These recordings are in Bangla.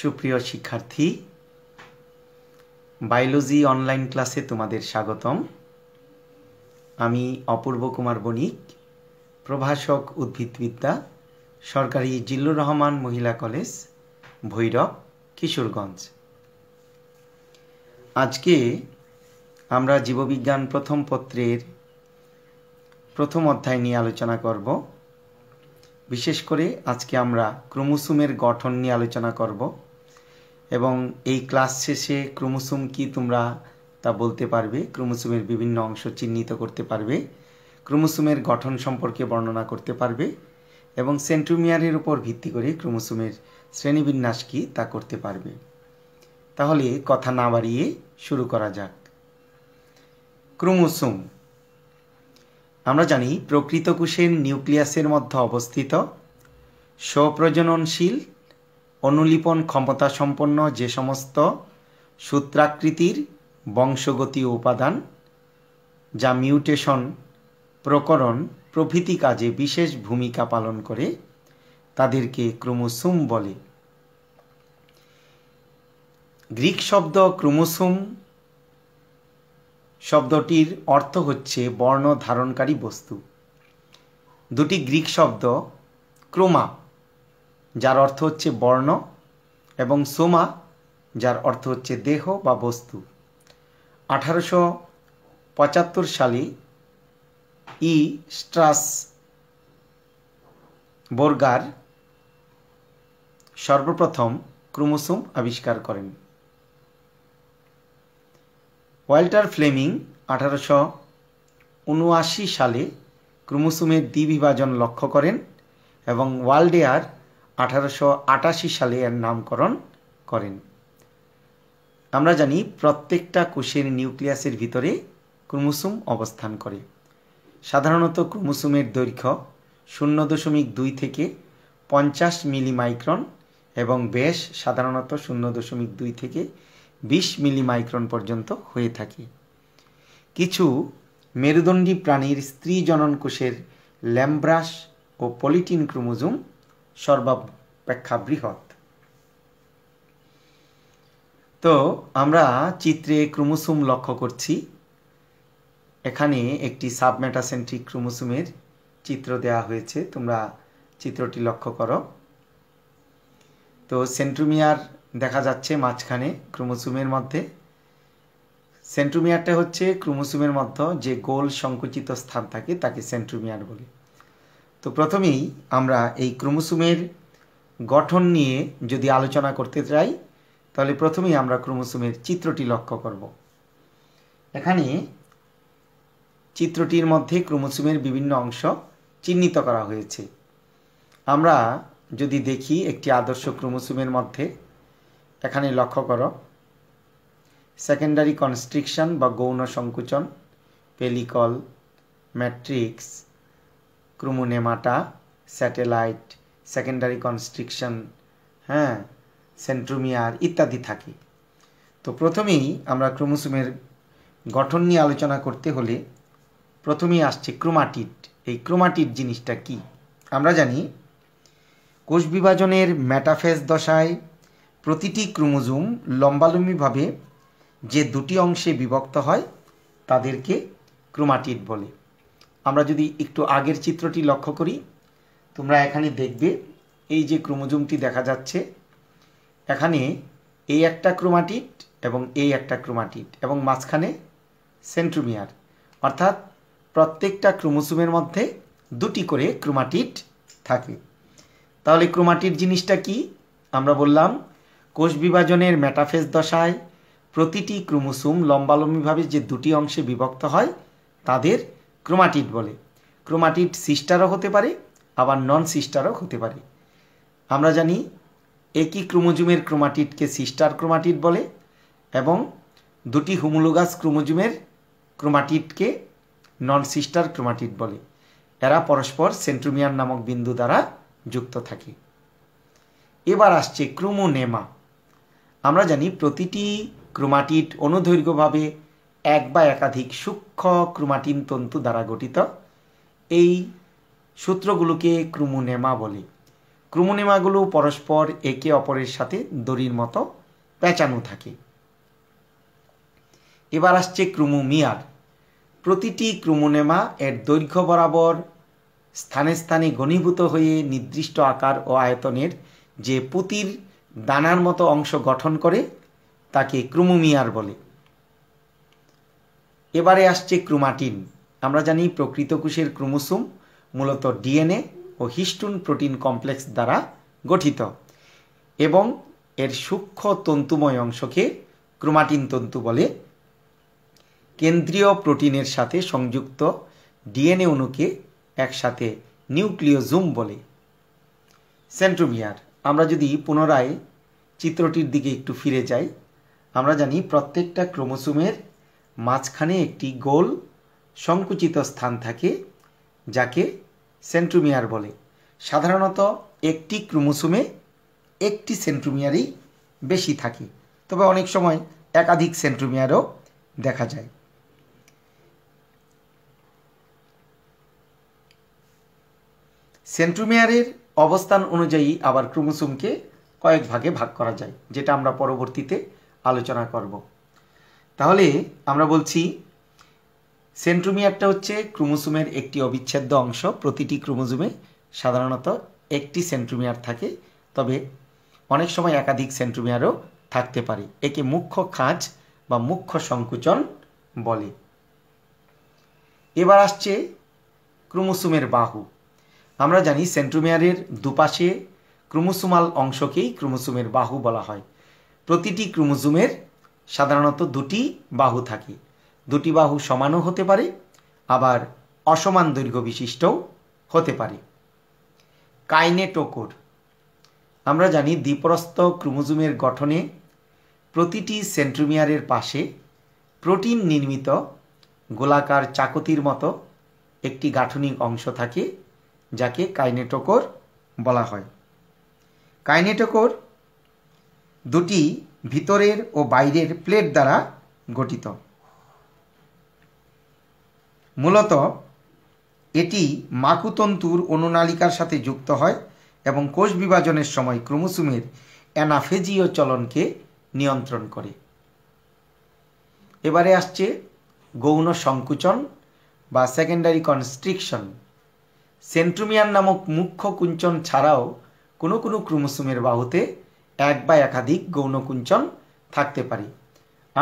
সুপ্রিয় শিক্ষার্থী বায়োলজি অনলাইন ক্লাসে তোমাদের স্বাগতম আমি অপূর্ব কুমার বণিক প্রভাষক উদ্ভিদবিদ্যা সরকারি জিল্লুর রহমান মহিলা কলেজ ভৈরব কিশোরগঞ্জ আজকে আমরা জীববিজ্ঞান প্রথম পত্রের প্রথম অধ্যায় নিয়ে আলোচনা করব বিশেষ করে আজকে আমরা ক্রোমোসোমের গঠন নিয়ে আলোচনা করব এবং এই ক্লাস শেষে ক্রোমোসোম কি তোমরা তা বলতে পারবে ক্রোমোসোমের বিভিন্ন অংশ চিহ্নিত করতে পারবে ক্রোমোসোমের গঠন সম্পর্কে বর্ণনা করতে পারবে এবং সেন্ট্রোমিয়ারের উপর ভিত্তি করে ক্রোমোসোমের শ্রেণীবিন্যাস কি তা করতে পারবে তাহলে কথা না বাড়িয়ে শুরু করা যাক ক্রোমোসোম আমরা জানি প্রকৃত কোষের নিউক্লিয়াসের মধ্যে অবস্থিত স্বপ্রজননশীল অনুলিপন ক্ষমতা সম্পন্ন যে সমস্ত সূত্রাকৃতির বংশগতীয় উপাদান যা মিউটেশন প্রকরণ প্রভৃতি কাজে বিশেষ ভূমিকা পালন করে তাদেরকে ক্রোমোসোম বলে গ্রিক শব্দ ক্রোমোসোম শব্দটির অর্থ হচ্ছে বর্ণ ধারণকারী বস্তু দুটি গ্রিক শব্দ ক্রোমা যার অর্থ হচ্ছে বর্ণ এবং সোমা যার অর্থ হচ্ছে দেহ বা বস্তু আঠারোশো পঁচাত্তর সালে ই স্ট্রাস বোর্গার সর্বপ্রথম ক্রোমোসোম আবিষ্কার করেন ওয়াল্টার ফ্লেমিং আঠারোশো উনআশি সালে ক্রোমোসোমের দ্বিবিভাজন লক্ষ্য করেন এবং ওয়ালডেয়ার আঠারোশো সালে এর নামকরণ করেন আমরা জানি প্রত্যেকটা কোষের নিউক্লিয়াসের ভিতরে ক্রোমোসোম অবস্থান করে সাধারণত ক্রোমোসোমের দৈর্ঘ্য শূন্য দশমিক দুই থেকে পঞ্চাশ মিলিমাইক্রন এবং বেশ সাধারণত শূন্য দশমিক দুই থেকে বিশ মিলিমাইক্রন পর্যন্ত হয়ে থাকে কিছু মেরুদণ্ডী প্রাণীর স্ত্রী জনন কোষের ল্যাম্ব্রাস ও পলিটিন ক্রোমোজোম সর্বাপেক্ষা বৃহৎ তো আমরা চিত্রে ক্রোমোসোম লক্ষ্য করছি এখানে একটি সাবমেটাসেন্ট্রিক ক্রোমোসোমের চিত্র দেয়া হয়েছে তোমরা চিত্রটি লক্ষ্য করো তো সেন্ট্রুমিয়ার দেখা যাচ্ছে মাঝখানে ক্রোমোসোমের মধ্যে সেন্ট্রোমিয়ারটা হচ্ছে ক্রোমোসোমের মধ্যে যে গোল সংকুচিত স্থান থাকে তাকে সেন্ট্রুমিয়ার বলি তো প্রথমেই আমরা এই ক্রোমোসোমের গঠন নিয়ে যদি আলোচনা করতে চাই তাহলে প্রথমেই আমরা ক্রোমোসোমের চিত্রটি লক্ষ্য করব এখানে চিত্রটির মধ্যে ক্রোমোসোমের বিভিন্ন অংশ চিহ্নিত করা হয়েছে আমরা যদি দেখি একটি আদর্শ ক্রোমোসোমের মধ্যে এখানে লক্ষ্য করো সেকেন্ডারি কনস্ট্রিকশন বা গৌণ সংকুচন pellicle matrix chromonemata satellite secondary constriction হ্যাঁ সেন্ট্রোমিয়ার ইত্যাদি থাকে তো প্রথমেই আমরা ক্রোমোসোমের গঠন নিয়ে আলোচনা করতে হলে প্রথমেই আসছে ক্রোমাটিড এই ক্রোমাটিড জিনিসটা কি আমরা জানি কোষ বিভাজনের ম্যাটাফেজ দশায় প্রতিটি ক্রোমোজোম লম্বালম্বিভাবে যে দুটি অংশে বিভক্ত হয় তাদেরকে ক্রোমাটিড বলে আমরা যদি একটু আগের চিত্রটি লক্ষ্য করি তোমরা এখানে দেখবে এই যে ক্রোমোজোমটি দেখা যাচ্ছে এখানে এই একটা ক্রোমাটিট এবং এই একটা ক্রোমাটিট এবং মাঝখানে সেন্ট্রোমিয়ার অর্থাৎ প্রত্যেকটা ক্রোমোসুমের মধ্যে দুটি করে ক্রোমাটিট থাকে তাহলে ক্রোমাটিট জিনিসটা কি আমরা বললাম কোষ বিভাজনের ম্যাটাফেস দশায় প্রতিটি ক্রোমোসোম লম্বালম্বিভাবে যে দুটি অংশে বিভক্ত হয় তাদের ক্রোমাটিড বলে ক্রোমাটিড সিস্টারও হতে পারে আবার নন সিস্টারও হতে পারে আমরা জানি একই ক্রোমোজুমের ক্রোমাটিডকে সিস্টার ক্রোমাটিড বলে এবং দুটি হোমোলোগাস ক্রোমোজুমের ক্রোমাটিডকে নন সিস্টার ক্রোমাটিড বলে এরা পরস্পর সেন্ট্রোমিয়ার নামক বিন্দু দ্বারা যুক্ত থাকে এবার আসছে ক্রোমোনেমা আমরা জানি প্রতিটি ক্রোমাটিড অনুদৈর্ঘ্যভাবে এক বা একাধিক সূক্ষ্ম ক্রোমাটিন তন্তু দ্বারা গঠিত এই সূত্রগুলোকে ক্রুমুনেমা বলে ক্রুমুনেমাগুলো পরস্পর একে অপরের সাথে দড়ির মতো পেঁচানো থাকে এবার আসছে মিয়ার প্রতিটি ক্রুমুনেমা এর দৈর্ঘ্য বরাবর স্থানে স্থানে ঘনীভূত হয়ে নির্দিষ্ট আকার ও আয়তনের যে পুতির দানার মতো অংশ গঠন করে তাকে ক্রুমুমিয়ার বলে এবারে আসছে ক্রোমাটিন আমরা জানি প্রকৃত কোষের ক্রোমোসোম মূলত ডিএনএ ও হিস্টুন প্রোটিন কমপ্লেক্স দ্বারা গঠিত এবং এর সূক্ষ্ম তন্তুময় অংশকে ক্রোমাটিন তন্তু বলে কেন্দ্রীয় প্রোটিনের সাথে সংযুক্ত ডিএনএ অণুকে একসাথে নিউক্লিওজুম বলে সেন্ট্রোমিয়ার আমরা যদি পুনরায় চিত্রটির দিকে একটু ফিরে যাই আমরা জানি প্রত্যেকটা ক্রোমোসোমের মাঝখানে একটি গোল সংকুচিত স্থান থাকে যাকে সেন্ট্রোমিয়ার বলে সাধারণত একটি ক্রোমোসোমে একটি সেন্ট্রোমিয়ারই বেশি থাকে তবে অনেক সময় একাধিক সেন্ট্রোমিয়ারও দেখা যায় সেন্ট্রোমিয়ারের অবস্থান অনুযায়ী আবার ক্রোমোসোমকে কয়েক ভাগে ভাগ করা যায় যেটা আমরা পরবর্তীতে আলোচনা করব তাহলে আমরা বলছি সেন্ট্রোমিয়ারটা হচ্ছে ক্রোমোসোমের একটি অবিচ্ছেদ্য অংশ প্রতিটি ক্রোমোজোমে সাধারণত একটি সেন্ট্রোমিয়ার থাকে তবে অনেক সময় একাধিক সেন্ট্রোমিয়ারও থাকতে পারে একে মুখ্য খাঁজ বা মুখ্য সংকুচন বলে এবার আসছে ক্রোমোসোমের বাহু আমরা জানি সেন্ট্রোমিয়ারের দুপাশে ক্রোমোসোমাল অংশকেই ক্রোমোসোমের বাহু বলা হয় প্রতিটি ক্রোমোজোমের সাধারণত দুটি বাহু থাকে দুটি বাহু সমানও হতে পারে আবার অসমান দৈর্ঘ্য বিশিষ্টও হতে পারে কাইনেটোকোর আমরা জানি দ্বীপরস্ত ক্রোমোজুমের গঠনে প্রতিটি সেন্ট্রুমিয়ারের পাশে প্রোটিন নির্মিত গোলাকার চাকতির মতো একটি গাঠনিক অংশ থাকে যাকে কাইনেটোকোর বলা হয় কাইনেটোকোর দুটি ভিতরের ও বাইরের প্লেট দ্বারা গঠিত মূলত এটি মাকুতন্তুর অনুনালিকার সাথে যুক্ত হয় এবং কোষ বিভাজনের সময় ক্রোমোসুমের অ্যানাফেজিও চলনকে নিয়ন্ত্রণ করে এবারে আসছে গৌণ সংকুচন বা সেকেন্ডারি কনস্ট্রিকশন সেন্ট্রুমিয়ান নামক মুখ্য কুঞ্চন ছাড়াও কোনো কোনো ক্রোমোসোমের বাহুতে এক বা একাধিক গৌণকুঞ্চন থাকতে পারে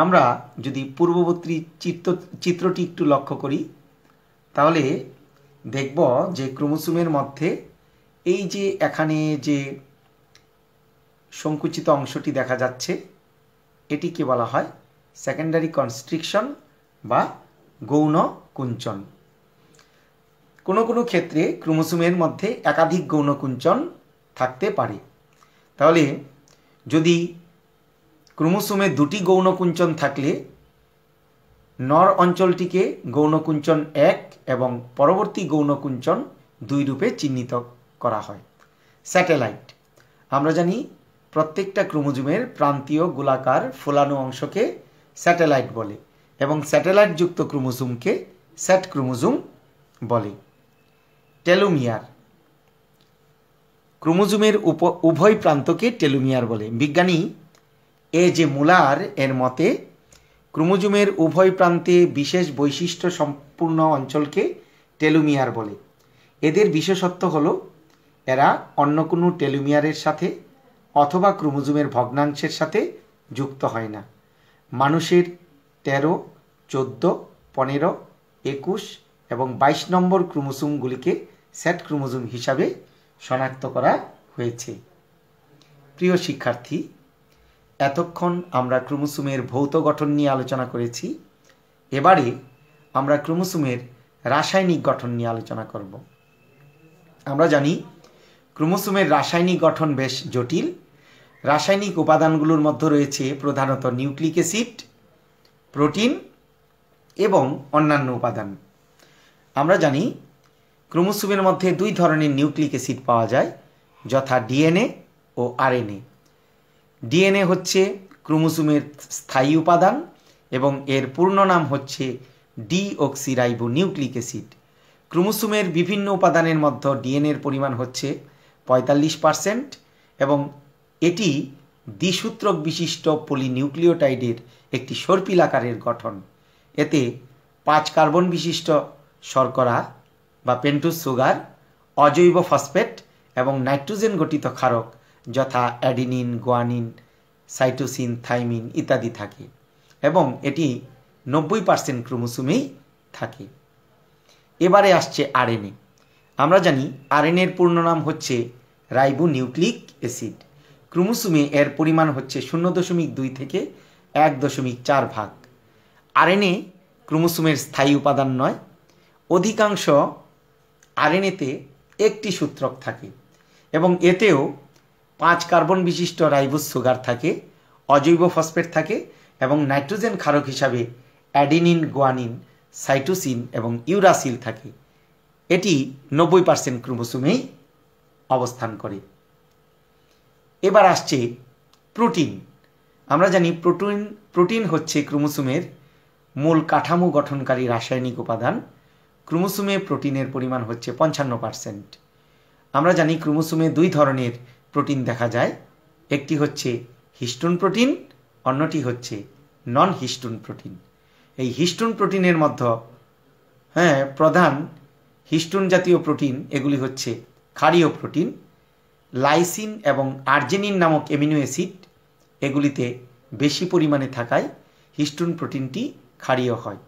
আমরা যদি পূর্ববর্তী চিত্র চিত্রটি একটু লক্ষ্য করি তাহলে দেখব যে ক্রোমোসোমের মধ্যে এই যে এখানে যে সংকুচিত অংশটি দেখা যাচ্ছে এটিকে বলা হয় সেকেন্ডারি কনস্ট্রিকশন বা গৌণ কুঞ্চন কোনো কোনো ক্ষেত্রে ক্রোমোসোমের মধ্যে একাধিক গৌণকুঞ্চন থাকতে পারে তাহলে যদি ক্রোমোসোমে দুটি গৌণকুঞ্চন থাকলে নর অঞ্চলটিকে গৌণকুঞ্চন এক এবং পরবর্তী গৌণকুঞ্চন দুই রূপে চিহ্নিত করা হয় স্যাটেলাইট আমরা জানি প্রত্যেকটা ক্রোমোজোমের প্রান্তীয় গোলাকার ফোলানো অংশকে স্যাটেলাইট বলে এবং স্যাটেলাইটযুক্ত ক্রোমোজুমকে স্যাট ক্রোমোজুম বলে টেলোমিয়ার ক্রোমোজোমের উভয় প্রান্তকে টেলুমিয়ার বলে বিজ্ঞানী এ যে মুলার এর মতে ক্রোমোজোমের উভয় প্রান্তে বিশেষ বৈশিষ্ট্য সম্পূর্ণ অঞ্চলকে টেলুমিয়ার বলে এদের বিশেষত্ব হল এরা অন্য কোনো টেলুমিয়ারের সাথে অথবা ক্রোমোজোমের ভগ্নাংশের সাথে যুক্ত হয় না মানুষের তেরো চোদ্দ পনেরো একুশ এবং বাইশ নম্বর ক্রোমোজুমগুলিকে সেট ক্রোমোজোম হিসাবে শনাক্ত করা হয়েছে প্রিয় শিক্ষার্থী এতক্ষণ আমরা ক্রোমোসোমের ভৌত গঠন নিয়ে আলোচনা করেছি এবারে আমরা ক্রোমোসোমের রাসায়নিক গঠন নিয়ে আলোচনা করব আমরা জানি ক্রোমোসোমের রাসায়নিক গঠন বেশ জটিল রাসায়নিক উপাদানগুলোর মধ্যে রয়েছে প্রধানত নিউক্লিক অ্যাসিড প্রোটিন এবং অন্যান্য উপাদান আমরা জানি ক্রোমোসোমের মধ্যে দুই ধরনের নিউক্লিক অ্যাসিড পাওয়া যায় যথা ডিএনএ ও আরএনএ ডিএনএ হচ্ছে ক্রোমোসোমের স্থায়ী উপাদান এবং এর পূর্ণ নাম হচ্ছে ডিঅক্সিরাইবো নিউক্লিক অ্যাসিড ক্রোমোসোমের বিভিন্ন উপাদানের মধ্যে ডিএনএর পরিমাণ হচ্ছে পঁয়তাল্লিশ পারসেন্ট এবং এটি দ্বিসূত্রক বিশিষ্ট পলিনিউক্লিওটাইডের একটি সর্পিল আকারের গঠন এতে পাঁচ কার্বন বিশিষ্ট শর্করা বা পেন্টুস সুগার অজৈব ফসফেট এবং নাইট্রোজেন গঠিত ক্ষারক যথা অ্যাডিনিন গোয়ানিন সাইটোসিন থাইমিন ইত্যাদি থাকে এবং এটি নব্বই পার্সেন্ট ক্রোমোসোমেই থাকে এবারে আসছে আরএনএ আমরা জানি এর পূর্ণ নাম হচ্ছে রাইবো নিউক্লিক অ্যাসিড ক্রোমোসোমে এর পরিমাণ হচ্ছে শূন্য দশমিক দুই থেকে এক দশমিক চার ভাগ আরএনএ ক্রোমোসোমের স্থায়ী উপাদান নয় অধিকাংশ আরএনএতে একটি সূত্রক থাকে এবং এতেও পাঁচ কার্বন বিশিষ্ট রাইবোস সুগার থাকে অজৈব ফসফেট থাকে এবং নাইট্রোজেন ক্ষারক হিসাবে অ্যাডিনিন গোয়ানিন সাইটোসিন এবং ইউরাসিল থাকে এটি নব্বই পার্সেন্ট ক্রোমোসোমেই অবস্থান করে এবার আসছে প্রোটিন আমরা জানি প্রোটিন প্রোটিন হচ্ছে ক্রোমোসোমের মূল কাঠামো গঠনকারী রাসায়নিক উপাদান ক্রোমোসোমে প্রোটিনের পরিমাণ হচ্ছে পঞ্চান্ন পারসেন্ট আমরা জানি ক্রোমোসোমে দুই ধরনের প্রোটিন দেখা যায় একটি হচ্ছে হিস্টোন প্রোটিন অন্যটি হচ্ছে নন হিস্টোন প্রোটিন এই হিস্টোন প্রোটিনের মধ্যে হ্যাঁ প্রধান হিস্টোন জাতীয় প্রোটিন এগুলি হচ্ছে ক্ষারীয় প্রোটিন লাইসিন এবং আর্জেনিন নামক অ্যামিনো অ্যাসিড এগুলিতে বেশি পরিমাণে থাকায় হিস্টোন প্রোটিনটি ক্ষারীয় হয়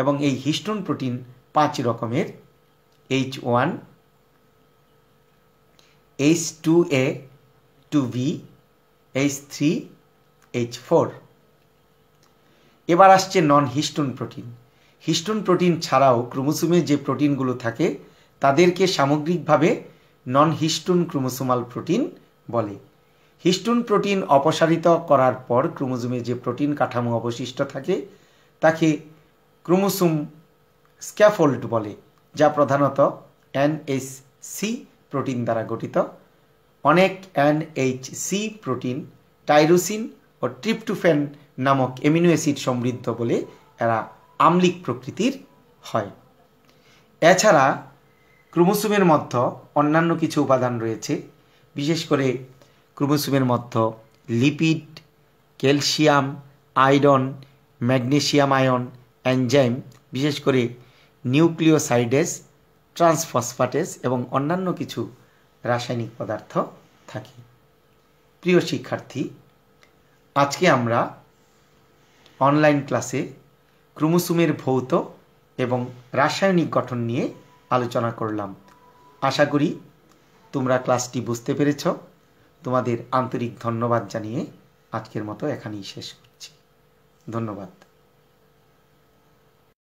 এবং এই হিস্টোন প্রোটিন পাঁচ রকমের H one H two A two B H three H four এবার আসছে non histone protein histone protein ছাড়াও ক্রোমোসোমে যে প্রোটিনগুলো থাকে তাদেরকে সামগ্রিকভাবে নন হিস্টোন ক্রোমোসোমাল প্রোটিন বলে হিস্টোন প্রোটিন অপসারিত করার পর ক্রোমোজোমে যে প্রোটিন কাঠামো অবশিষ্ট থাকে তাকে ক্রোমোসোম স্ক্যাফোল্ড বলে যা প্রধানত এনএসসি প্রোটিন দ্বারা গঠিত অনেক এনএইচসি প্রোটিন টাইরোসিন ও ট্রিপটুফেন নামক অ্যামিনো অ্যাসিড সমৃদ্ধ বলে এরা আম্লিক প্রকৃতির হয় এছাড়া ক্রোমোসোমের মধ্যে অন্যান্য কিছু উপাদান রয়েছে বিশেষ করে ক্রোমোসোমের মধ্যে lipid calcium iron magnesium ion enzyme বিশেষ করে নিউক্লিওসাইডেস ট্রান্সফসফাটেস এবং অন্যান্য কিছু রাসায়নিক পদার্থ থাকে প্রিয় শিক্ষার্থী আজকে আমরা অনলাইন ক্লাসে ক্রোমোসোমের ভৌত এবং রাসায়নিক গঠন নিয়ে আলোচনা করলাম আশা করি তোমরা ক্লাসটি বুঝতে পেরেছ তোমাদের আন্তরিক ধন্যবাদ জানিয়ে আজকের মতো এখানেই শেষ করছি ধন্যবাদ